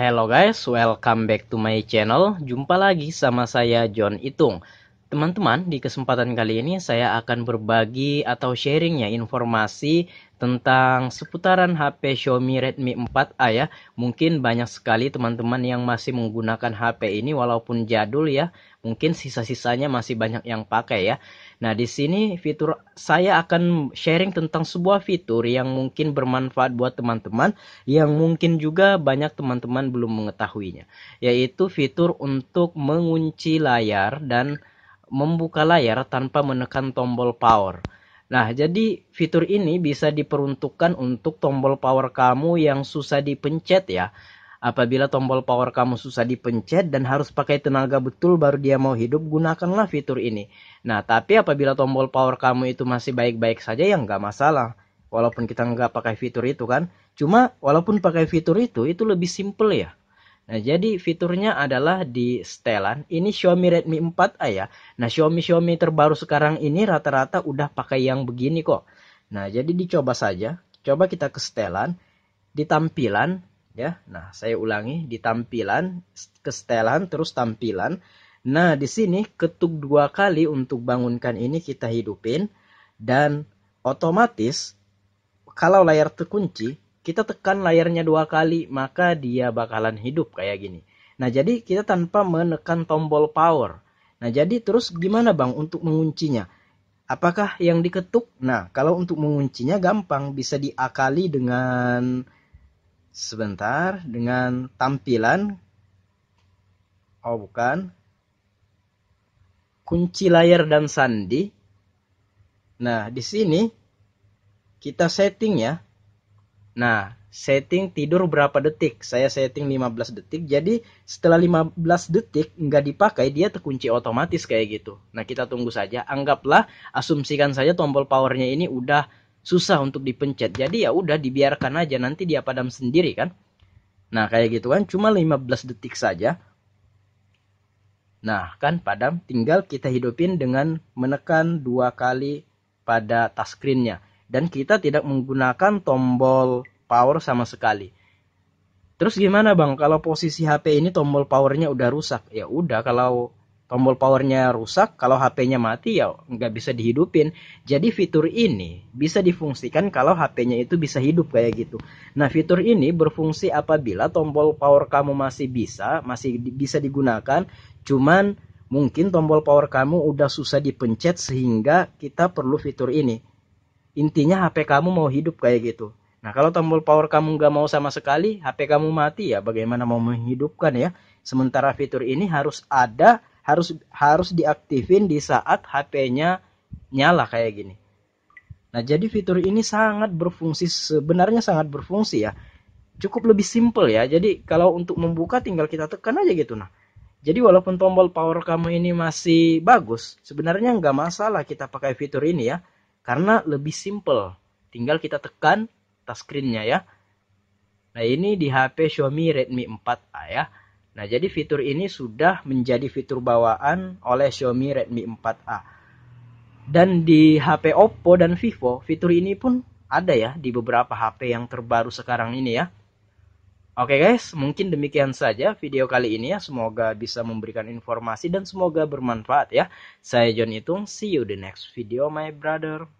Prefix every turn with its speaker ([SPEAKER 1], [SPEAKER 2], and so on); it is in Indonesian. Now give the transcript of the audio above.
[SPEAKER 1] Hello guys, welcome back to my channel. Jumpa lagi sama saya John Itung. Teman-teman, di kesempatan kali ini saya akan berbagi atau sharing ya informasi tentang seputaran HP Xiaomi Redmi 4A ya. Mungkin banyak sekali teman-teman yang masih menggunakan HP ini walaupun jadul ya. Mungkin sisa-sisanya masih banyak yang pakai ya. Nah, di sini fitur saya akan sharing tentang sebuah fitur yang mungkin bermanfaat buat teman-teman yang mungkin juga banyak teman-teman belum mengetahuinya, yaitu fitur untuk mengunci layar dan membuka layar tanpa menekan tombol power. Nah, jadi fitur ini bisa diperuntukkan untuk tombol power kamu yang susah dipencet ya. Apabila tombol power kamu susah dipencet dan harus pakai tenaga betul baru dia mau hidup, gunakanlah fitur ini. Nah, tapi apabila tombol power kamu itu masih baik-baik saja ya nggak masalah. Walaupun kita nggak pakai fitur itu kan. Cuma walaupun pakai fitur itu, itu lebih simple ya. Nah, jadi fiturnya adalah di setelan. Ini Xiaomi Redmi 4A ah, ya. Nah, Xiaomi-Xiaomi terbaru sekarang ini rata-rata udah pakai yang begini kok. Nah, jadi dicoba saja. Coba kita ke setelan. Di tampilan. ya. Nah, saya ulangi. Di tampilan. Ke setelan, terus tampilan. Nah, di sini ketuk dua kali untuk bangunkan ini kita hidupin. Dan otomatis kalau layar terkunci kita tekan layarnya dua kali maka dia bakalan hidup kayak gini. Nah jadi kita tanpa menekan tombol power. Nah jadi terus gimana bang untuk menguncinya? Apakah yang diketuk? Nah kalau untuk menguncinya gampang bisa diakali dengan sebentar dengan tampilan. Oh bukan. Kunci layar dan sandi. Nah di sini kita setting ya Nah, setting tidur berapa detik? Saya setting 15 detik. Jadi setelah 15 detik nggak dipakai dia terkunci otomatis kayak gitu. Nah, kita tunggu saja. Anggaplah asumsikan saja tombol powernya ini udah susah untuk dipencet. Jadi ya udah dibiarkan aja nanti dia padam sendiri kan. Nah, kayak gitu kan cuma 15 detik saja. Nah, kan padam tinggal kita hidupin dengan menekan dua kali pada touchscreen-nya dan kita tidak menggunakan tombol power sama sekali. Terus gimana bang kalau posisi HP ini tombol powernya udah rusak? Ya udah kalau tombol powernya rusak, kalau HP-nya mati ya nggak bisa dihidupin. Jadi fitur ini bisa difungsikan kalau HP-nya itu bisa hidup kayak gitu. Nah fitur ini berfungsi apabila tombol power kamu masih bisa, masih bisa digunakan, cuman mungkin tombol power kamu udah susah dipencet sehingga kita perlu fitur ini. Intinya HP kamu mau hidup kayak gitu. Nah kalau tombol power kamu nggak mau sama sekali, HP kamu mati ya bagaimana mau menghidupkan ya. Sementara fitur ini harus ada, harus harus diaktifin di saat HP-nya nyala kayak gini. Nah jadi fitur ini sangat berfungsi, sebenarnya sangat berfungsi ya. Cukup lebih simple ya, jadi kalau untuk membuka tinggal kita tekan aja gitu nah. Jadi walaupun tombol power kamu ini masih bagus, sebenarnya nggak masalah kita pakai fitur ini ya. Karena lebih simple. Tinggal kita tekan touchscreennya ya. Nah, ini di HP Xiaomi Redmi 4A ya. Nah, jadi fitur ini sudah menjadi fitur bawaan oleh Xiaomi Redmi 4A. Dan di HP Oppo dan Vivo, fitur ini pun ada ya di beberapa HP yang terbaru sekarang ini ya. Oke okay guys, mungkin demikian saja video kali ini ya. Semoga bisa memberikan informasi dan semoga bermanfaat ya. Saya John Itung, see you the next video my brother.